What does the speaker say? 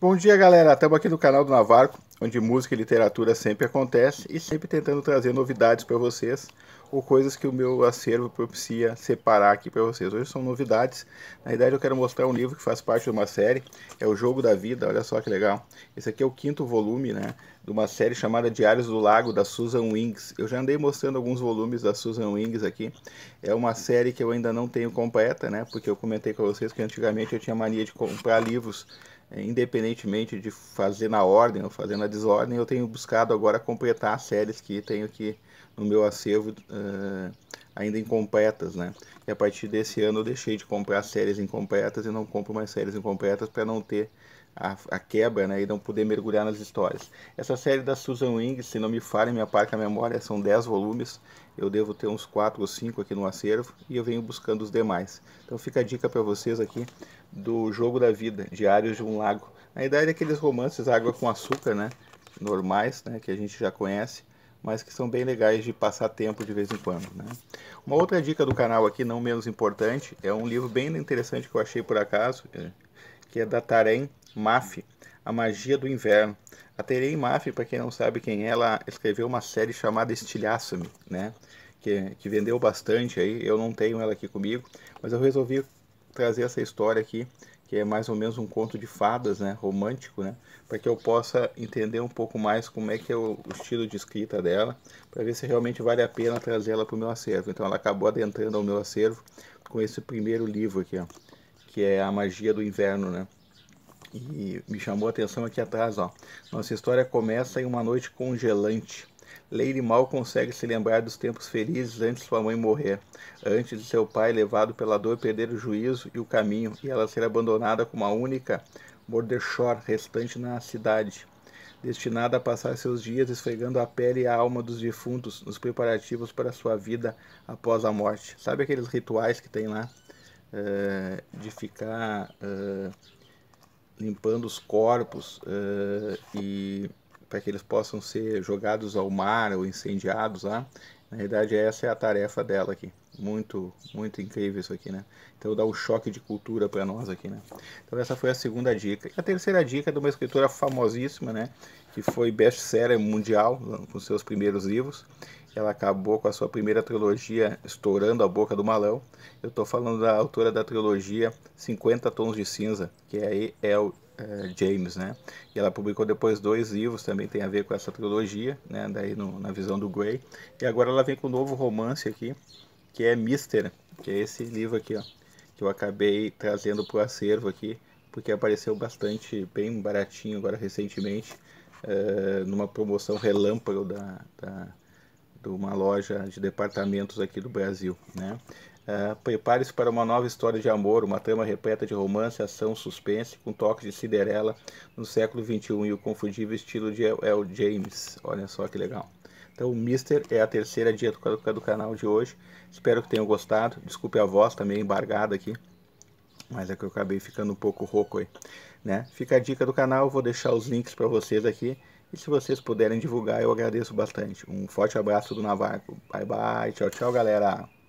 Bom dia, galera. Estamos aqui no canal do Navarco onde música e literatura sempre acontece e sempre tentando trazer novidades para vocês ou coisas que o meu acervo propicia separar aqui para vocês. Hoje são novidades. Na verdade, eu quero mostrar um livro que faz parte de uma série, é o Jogo da Vida. Olha só que legal. Esse aqui é o quinto volume, né, de uma série chamada Diários do Lago da Susan Wings. Eu já andei mostrando alguns volumes da Susan Wings aqui. É uma série que eu ainda não tenho completa, né, porque eu comentei com vocês que antigamente eu tinha mania de comprar livros eh, independentemente de fazer na ordem ou fazer na desordem, eu tenho buscado agora completar as séries que tenho aqui no meu acervo uh, ainda incompletas, né? E a partir desse ano eu deixei de comprar séries incompletas e não compro mais séries incompletas para não ter a, a, quebra, né? E não poder mergulhar nas histórias. Essa série da Susan Wing, se não me falha, me parca a memória, são 10 volumes. Eu devo ter uns 4 ou 5 aqui no acervo e eu venho buscando os demais. Então fica a dica para vocês aqui do Jogo da Vida, Diários de um Lago a ideia é aqueles romances água com açúcar, né? Normais, né? Que a gente já conhece, mas que são bem legais de passar tempo de vez em quando, né? Uma outra dica do canal aqui, não menos importante, é um livro bem interessante que eu achei por acaso, é, que é da Taren Maf, A Magia do Inverno. A Taren Maf, para quem não sabe quem é, ela escreveu uma série chamada estilhaça né? Que, que vendeu bastante aí, eu não tenho ela aqui comigo, mas eu resolvi trazer essa história aqui, que é mais ou menos um conto de fadas, né, romântico, né, para que eu possa entender um pouco mais como é que é o, o estilo de escrita dela, para ver se realmente vale a pena trazer ela para o meu acervo. Então ela acabou adentrando ao meu acervo com esse primeiro livro aqui, ó, que é A Magia do Inverno, né. E me chamou a atenção aqui atrás, ó. Nossa história começa em uma noite congelante Lady mal consegue se lembrar dos tempos felizes antes de sua mãe morrer, antes de seu pai, levado pela dor, perder o juízo e o caminho, e ela ser abandonada como a única Mordechor restante na cidade, destinada a passar seus dias esfregando a pele e a alma dos defuntos nos preparativos para sua vida após a morte. Sabe aqueles rituais que tem lá? Uh, de ficar. Uh, limpando os corpos uh, e para que eles possam ser jogados ao mar ou incendiados lá. Na verdade, essa é a tarefa dela aqui. Muito, muito incrível isso aqui, né? Então dá um choque de cultura para nós aqui, né? Então essa foi a segunda dica. E a terceira dica é de uma escritora famosíssima, né? Que foi best-seller mundial com seus primeiros livros. Ela acabou com a sua primeira trilogia estourando a boca do malão. Eu estou falando da autora da trilogia 50 Tons de Cinza, que é a E.L. Eh, James, né? E ela publicou depois dois livros também tem a ver com essa trilogia, né? Daí no, na visão do Gray. E agora ela vem com um novo romance aqui, que é Mister, que é esse livro aqui, ó, que eu acabei trazendo pro acervo aqui, porque apareceu bastante, bem baratinho agora recentemente, eh, numa promoção relâmpago da, da de uma loja de departamentos aqui do Brasil, né? Uh, Prepare-se para uma nova história de amor, uma trama repleta de romance, ação, suspense, com toques de Cinderela no século XXI e o confundível estilo de L. James. Olha só que legal. Então, Mister é a terceira dica do, canal de hoje. Espero que tenham gostado. Desculpe a voz, tá embargada aqui. Mas é que eu acabei ficando um pouco rouco aí. Né? Fica a dica do canal, vou deixar os links para vocês aqui. E se vocês puderem divulgar, eu agradeço bastante. Um forte abraço do Navarro. Bye bye. Tchau, tchau, galera.